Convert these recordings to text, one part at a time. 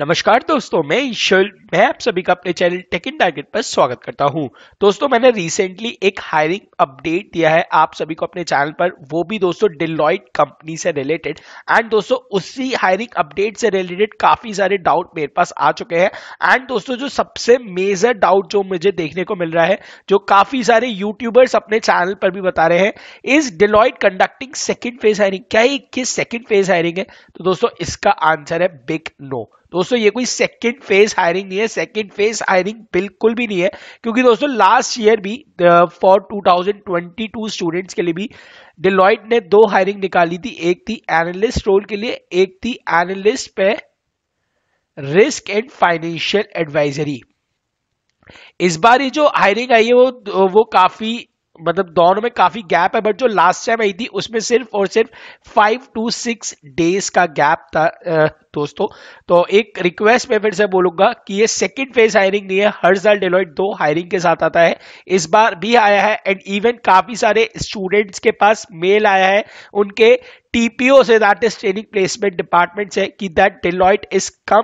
नमस्कार दोस्तों मैं ईश्वर मैं आप सभी का अपने चैनल टेक इन टारगेट पर स्वागत करता हूं दोस्तों मैंने रिसेंटली एक हायरिंग अपडेट दिया है आप सभी को अपने चैनल पर वो भी दोस्तों डिलॉइट कंपनी से रिलेटेड एंड दोस्तों उसी हायरिंग अपडेट से रिलेटेड काफी सारे डाउट मेरे पास आ चुके हैं एंड दोस्तों जो सबसे मेजर डाउट जो मुझे देखने को मिल रहा है जो काफी सारे यूट्यूबर्स अपने चैनल पर भी बता रहे हैं is Deloitte conducting second phase hiring क्या ये किस सेकेंड फेज हायरिंग है तो दोस्तों इसका आंसर है बिग नो no. तो दोस्तों ये कोई सेकंड फेज हायरिंग नहीं है सेकंड फेज हायरिंग बिल्कुल भी नहीं है क्योंकि दोस्तों लास्ट ईयर भी फॉर 2022 स्टूडेंट्स के लिए भी डिलॉइट ने दो हायरिंग निकाली थी एक थी एनालिस्ट रोल के लिए एक थी एनालिस्ट पे रिस्क एंड फाइनेंशियल एडवाइजरी इस बार ये जो हायरिंग आई है वो वो काफी मतलब दोनों में काफी गैप है बट जो लास्ट टाइम आई थी उसमें सिर्फ और सिर्फ फाइव टू सिक्स डेज का गैप था दोस्तों तो एक रिक्वेस्ट मैं फिर से बोलूंगा कि ये सेकंड फेज हायरिंग नहीं है हर साल डेलोइट दो हायरिंग के साथ आता है इस बार भी आया है एंड इवन काफी सारे स्टूडेंट्स के पास मेल आया है उनके टीपीओ से that is training placement department से कि दैट डिलॉइट इज कम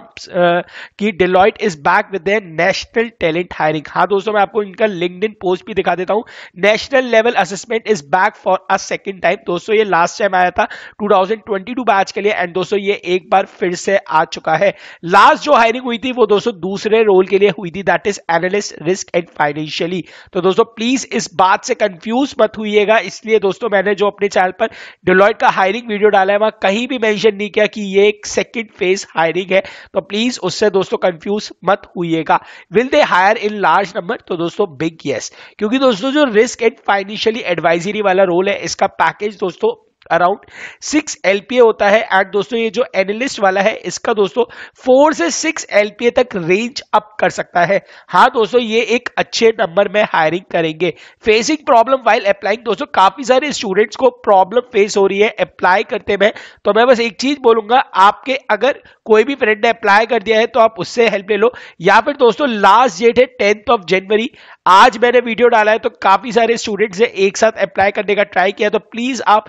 कि Deloitte is back with national talent hiring हाँ दोस्तों मैं आपको इनका लिंकड पोस्ट भी दिखा देता हूँ national level assessment is back for a second time दोस्तों ये लास्ट टाइम आया था 2022 बैच के लिए एंड दोस्तों ये एक बार फिर से आ चुका है लास्ट जो हायरिंग हुई थी वो दोस्तों दूसरे रोल के लिए हुई थी that is analyst risk and financially तो दोस्तों प्लीज इस बात से कंफ्यूज मत हुईगा इसलिए दोस्तों मैंने जो अपने चैनल पर डिलॉइट का हायरिंग हायरिंग वीडियो डाला है वहां कहीं भी मेंशन नहीं किया कि ये एक सेकंड फेज हायरिंग है तो प्लीज उससे दोस्तों कंफ्यूज मत हुईगा will they hire in large number तो दोस्तों बिग यस क्योंकि दोस्तों जो रिस्क एंड फाइनेंशियली एडवाइजरी वाला रोल है इसका पैकेज दोस्तों अराउंड सिक्स एलपीए होता है एंड दोस्तों ये जो एनालिस्ट वाला है इसका दोस्तों फोर से सिक्स एलपीए तक रेंज अप कर सकता है हाँ दोस्तों ये एक अच्छे नंबर में हायरिंग करेंगे फेसिंग प्रॉब्लम वाइल अप्लाइंग दोस्तों काफी सारे स्टूडेंट्स को प्रॉब्लम फेस हो रही है अप्लाई करते में तो मैं बस एक चीज बोलूंगा आपके अगर कोई भी फ्रेंड ने अप्लाई कर दिया है तो आप उससे हेल्प ले लो या फिर दोस्तों लास्ट डेट है टेंथ ऑफ जनवरी आज मैंने वीडियो डाला है तो काफी सारे स्टूडेंट्स ने एक साथ अप्लाई करने का ट्राई किया तो प्लीज आप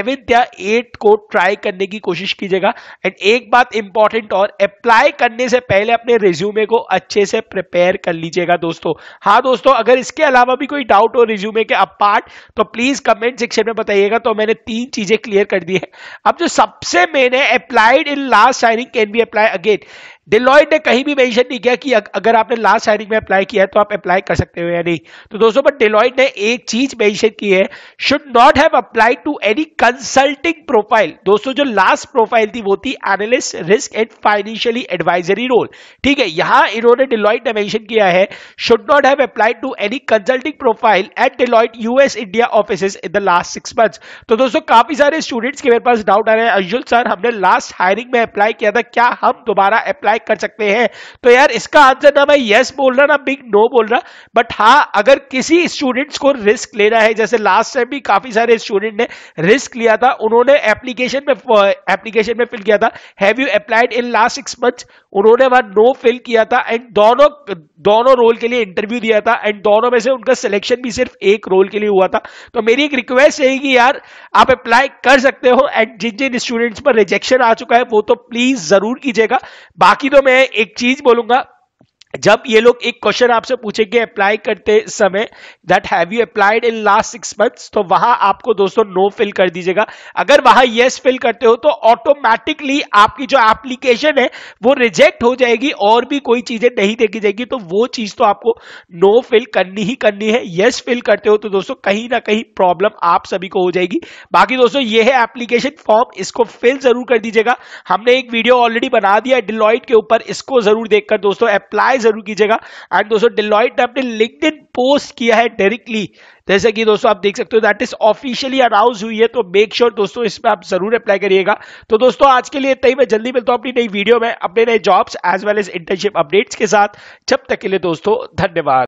सेवेंथ या एट को ट्राई करने की कोशिश कीजिएगा एंड एक बात इंपॉर्टेंट और अप्लाई करने से पहले अपने रिज्यूमे को अच्छे से प्रिपेयर कर लीजिएगा दोस्तों हाँ दोस्तों अगर इसके अलावा भी कोई डाउट हो रिज्यूमे के अपार्ट तो प्लीज कमेंट सेक्शन में बताइएगा तो मैंने तीन चीजें क्लियर कर दी है अब जो सबसे मेन है applied in last signing can be apply again Deloitte ने कहीं भी मेंशन नहीं किया कि अगर आपने लास्ट साइनिंग में अप्लाई किया है तो आप अप्लाई कर सकते हो या नहीं तो दोस्तों बट डिलॉइट ने एक चीज मेंशन की है should not have applied to any consulting profile दोस्तों जो लास्ट प्रोफाइल थी वो थी analyst risk and financially advisory role ठीक है यहां इन्होंने डिलॉइट ने मेंशन किया है should not have applied to any consulting profile at Deloitte US India office in the last six month तो दोस्तों काफी सारे स्टूडेंट्स के मेरे पास डाउट आ रहे हैं अंशुल सर हमने लास्ट हायरिंग में अप्लाई किया था क्या हम दोबारा अप्लाई अटैक कर सकते हैं तो यार इसका आंसर ना मैं यस बोल रहा ना बिग नो बोल रहा बट हाँ अगर किसी स्टूडेंट्स को रिस्क लेना है जैसे लास्ट टाइम भी काफी सारे स्टूडेंट ने रिस्क लिया था उन्होंने एप्लीकेशन में एप्लीकेशन में फिल किया था have you applied in last six month उन्होंने वहां नो फिल किया था एंड दोनों दोनों रोल के लिए इंटरव्यू दिया था एंड दोनों में से उनका सिलेक्शन भी सिर्फ एक रोल के लिए हुआ था तो मेरी एक रिक्वेस्ट है कि यार आप अप्लाई कर सकते हो एंड जिन जिन स्टूडेंट्स पर रिजेक्शन आ चुका है वो तो प्लीज जरूर कीजिएगा बाकी तो मैं एक चीज बोलूंगा जब ये लोग एक क्वेश्चन आपसे पूछेंगे अप्लाई करते समय that have you applied in last six months तो वहां आपको दोस्तों नो फिल कर दीजिएगा अगर वहां यस फिल करते हो तो ऑटोमेटिकली आपकी जो एप्लीकेशन है वो रिजेक्ट हो जाएगी और भी कोई चीजें नहीं देखी जाएगी तो वो चीज तो आपको नो फिल करनी ही करनी है यस फिल करते हो तो दोस्तों कहीं ना कहीं प्रॉब्लम आप सभी को हो जाएगी बाकी दोस्तों ये है एप्लीकेशन फॉर्म इसको फिल जरूर कर दीजिएगा हमने एक वीडियो ऑलरेडी बना दिया डिलॉइट के ऊपर इसको जरूर देखकर दोस्तों अप्लाई जरूर कीजिएगा एंड दोस्तों डिलॉइट ने अपने लिंक्डइन पोस्ट किया है डायरेक्टली जैसे कि दोस्तों आप देख सकते हो दैट इज ऑफिशियली अनाउंस हुई है तो मेक श्योर sure दोस्तों इसमें आप जरूर अप्लाई करिएगा तो दोस्तों आज के लिए इतना ही मैं जल्दी मिलता हूं अपनी नई वीडियो में अपने नए jobs as well as internship updates के साथ जब तक के लिए दोस्तों धन्यवाद